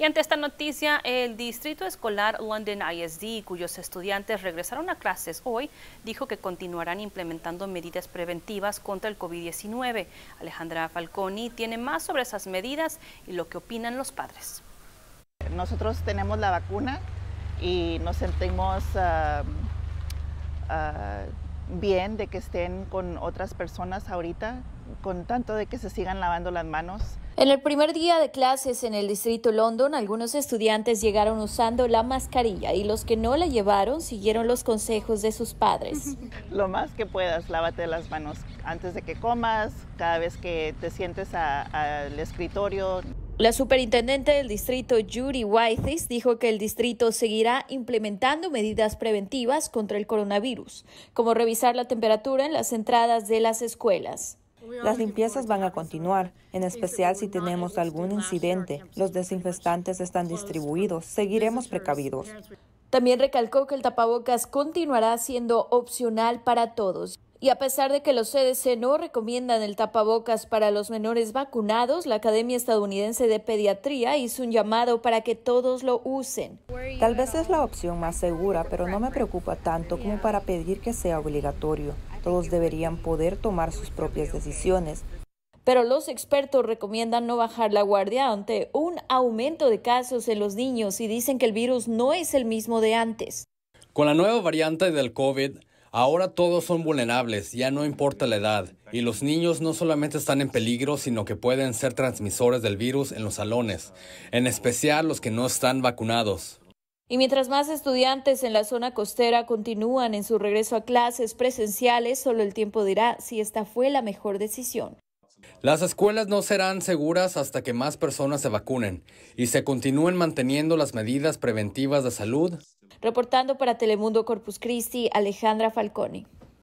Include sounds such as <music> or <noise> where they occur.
Y ante esta noticia, el Distrito Escolar London ISD, cuyos estudiantes regresaron a clases hoy, dijo que continuarán implementando medidas preventivas contra el COVID-19. Alejandra Falconi tiene más sobre esas medidas y lo que opinan los padres. Nosotros tenemos la vacuna y nos sentimos... Ah, ah, bien de que estén con otras personas ahorita, con tanto de que se sigan lavando las manos. En el primer día de clases en el distrito London, algunos estudiantes llegaron usando la mascarilla y los que no la llevaron siguieron los consejos de sus padres. <laughs> Lo más que puedas, lávate las manos antes de que comas, cada vez que te sientes al escritorio. La superintendente del distrito, Judy Wythes, dijo que el distrito seguirá implementando medidas preventivas contra el coronavirus, como revisar la temperatura en las entradas de las escuelas. Las limpiezas van a continuar, en este, especial pues, si tenemos algún este, incidente. Los desinfectantes están distribuidos. Seguiremos precavidos. También recalcó que el tapabocas continuará siendo opcional para todos y a pesar de que los CDC no recomiendan el tapabocas para los menores vacunados, la Academia Estadounidense de Pediatría hizo un llamado para que todos lo usen. Tal vez es la opción más segura, pero no me preocupa tanto como para pedir que sea obligatorio. Todos deberían poder tomar sus propias decisiones. Pero los expertos recomiendan no bajar la guardia ante un aumento de casos en los niños y dicen que el virus no es el mismo de antes. Con la nueva variante del COVID, Ahora todos son vulnerables, ya no importa la edad, y los niños no solamente están en peligro, sino que pueden ser transmisores del virus en los salones, en especial los que no están vacunados. Y mientras más estudiantes en la zona costera continúan en su regreso a clases presenciales, solo el tiempo dirá si esta fue la mejor decisión. Las escuelas no serán seguras hasta que más personas se vacunen y se continúen manteniendo las medidas preventivas de salud Reportando para Telemundo Corpus Christi, Alejandra Falcone.